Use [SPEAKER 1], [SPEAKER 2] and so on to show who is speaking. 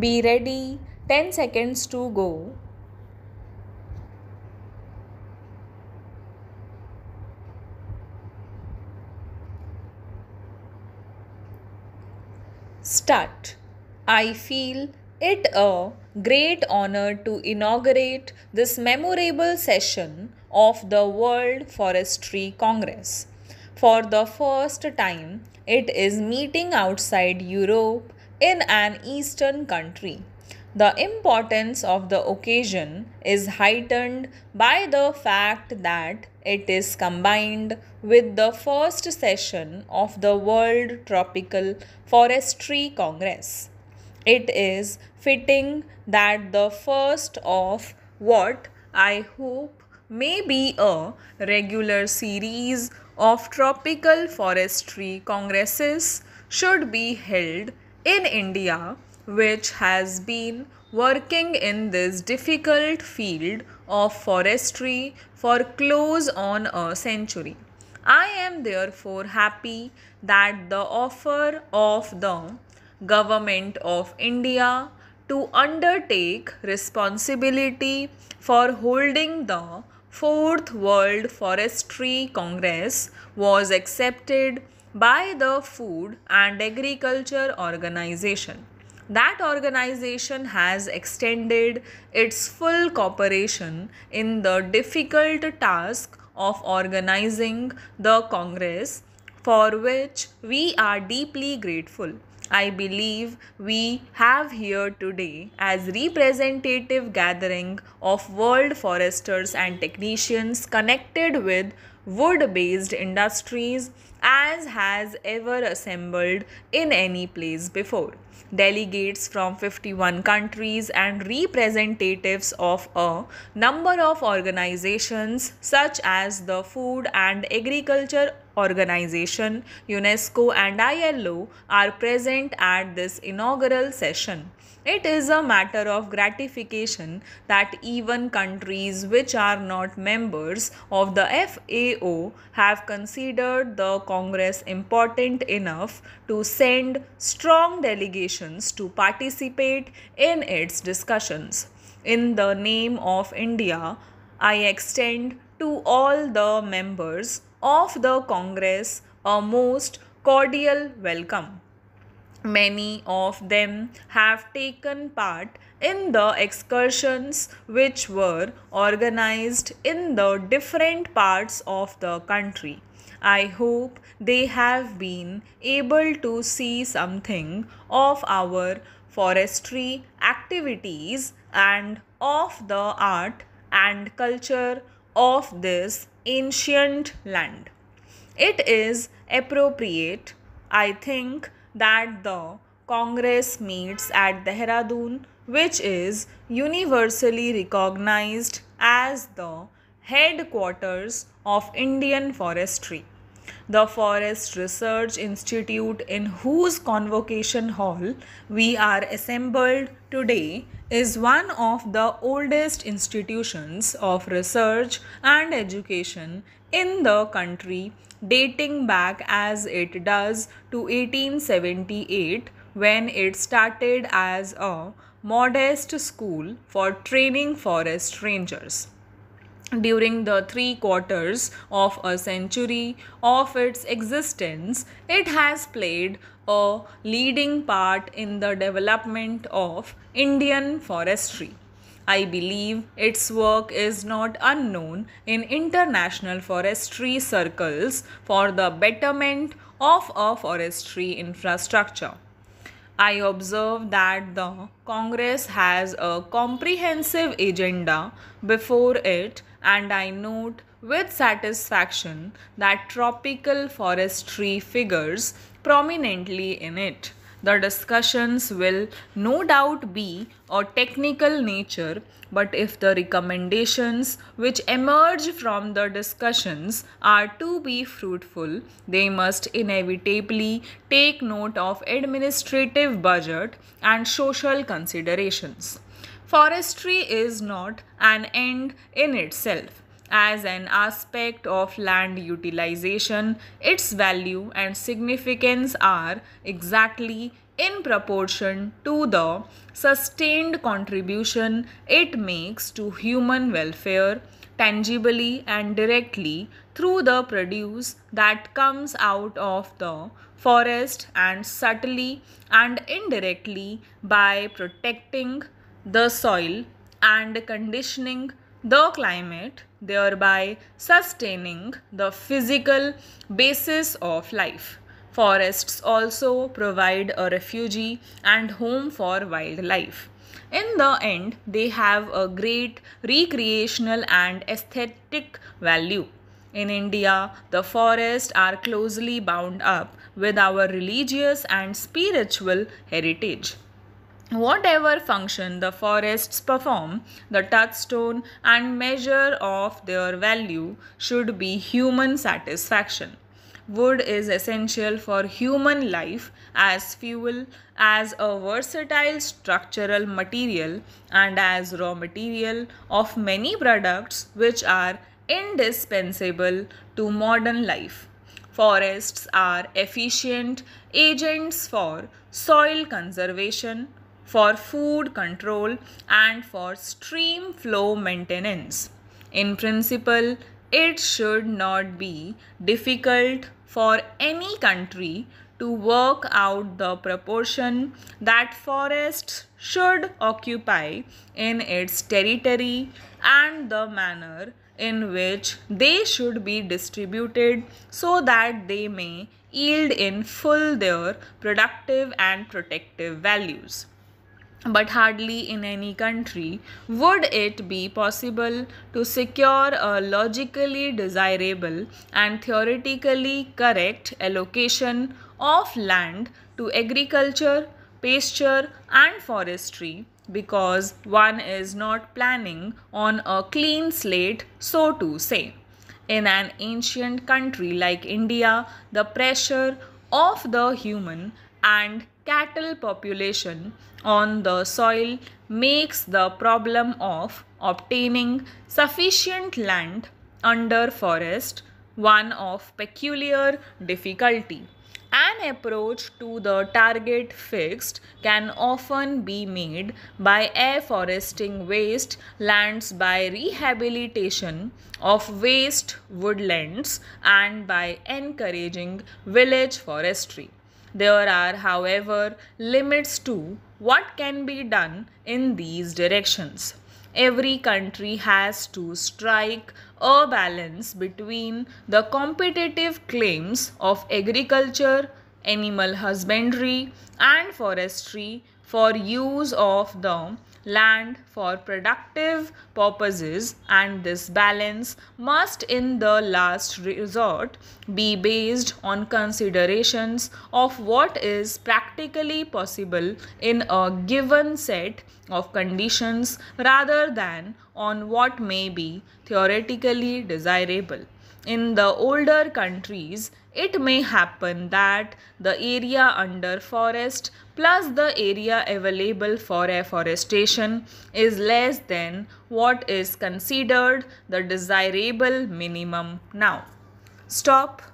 [SPEAKER 1] Be ready. 10 seconds to go. Start. I feel it a great honor to inaugurate this memorable session of the World Forestry Congress. For the first time, it is meeting outside Europe in an Eastern country. The importance of the occasion is heightened by the fact that it is combined with the first session of the World Tropical Forestry Congress. It is fitting that the first of what I hope may be a regular series of tropical forestry congresses should be held in India which has been working in this difficult field of forestry for close on a century. I am therefore happy that the offer of the Government of India to undertake responsibility for holding the Fourth World Forestry Congress was accepted by the Food and Agriculture Organization. That organization has extended its full cooperation in the difficult task of organizing the Congress, for which we are deeply grateful. I believe we have here today as representative gathering of world foresters and technicians connected with wood based industries as has ever assembled in any place before. Delegates from 51 countries and representatives of a number of organizations such as the Food and Agriculture Organization, UNESCO, and ILO are present at this inaugural session. It is a matter of gratification that even countries which are not members of the FAO have considered the Congress important enough to send strong delegations to participate in its discussions. In the name of India, I extend to all the members of the Congress a most cordial welcome many of them have taken part in the excursions which were organized in the different parts of the country. I hope they have been able to see something of our forestry activities and of the art and culture of this ancient land. It is appropriate, I think, that the Congress meets at Dehradun, which is universally recognized as the headquarters of Indian forestry the Forest Research Institute, in whose convocation hall we are assembled today, is one of the oldest institutions of research and education in the country, dating back as it does to 1878 when it started as a modest school for training forest rangers during the three quarters of a century of its existence, it has played a leading part in the development of Indian forestry. I believe its work is not unknown in international forestry circles for the betterment of a forestry infrastructure. I observe that the Congress has a comprehensive agenda before it and I note with satisfaction that tropical forestry figures prominently in it. The discussions will no doubt be of technical nature, but if the recommendations which emerge from the discussions are to be fruitful, they must inevitably take note of administrative budget and social considerations. Forestry is not an end in itself. As an aspect of land utilization, its value and significance are exactly in proportion to the sustained contribution it makes to human welfare tangibly and directly through the produce that comes out of the forest and subtly and indirectly by protecting the soil and conditioning the climate, thereby sustaining the physical basis of life. Forests also provide a refuge and home for wildlife. In the end, they have a great recreational and aesthetic value. In India, the forests are closely bound up with our religious and spiritual heritage. Whatever function the forests perform, the touchstone and measure of their value should be human satisfaction. Wood is essential for human life as fuel, as a versatile structural material, and as raw material of many products which are indispensable to modern life. Forests are efficient agents for soil conservation for food control and for stream flow maintenance. In principle, it should not be difficult for any country to work out the proportion that forests should occupy in its territory and the manner in which they should be distributed so that they may yield in full their productive and protective values but hardly in any country would it be possible to secure a logically desirable and theoretically correct allocation of land to agriculture, pasture, and forestry because one is not planning on a clean slate, so to say. In an ancient country like India, the pressure of the human and cattle population on the soil makes the problem of obtaining sufficient land under forest one of peculiar difficulty. An approach to the target fixed can often be made by afforesting waste lands by rehabilitation of waste woodlands and by encouraging village forestry. There are, however, limits to what can be done in these directions. Every country has to strike a balance between the competitive claims of agriculture, animal husbandry, and forestry for use of the land for productive purposes and this balance must in the last resort be based on considerations of what is practically possible in a given set of conditions rather than on what may be theoretically desirable in the older countries, it may happen that the area under forest plus the area available for afforestation is less than what is considered the desirable minimum now. Stop.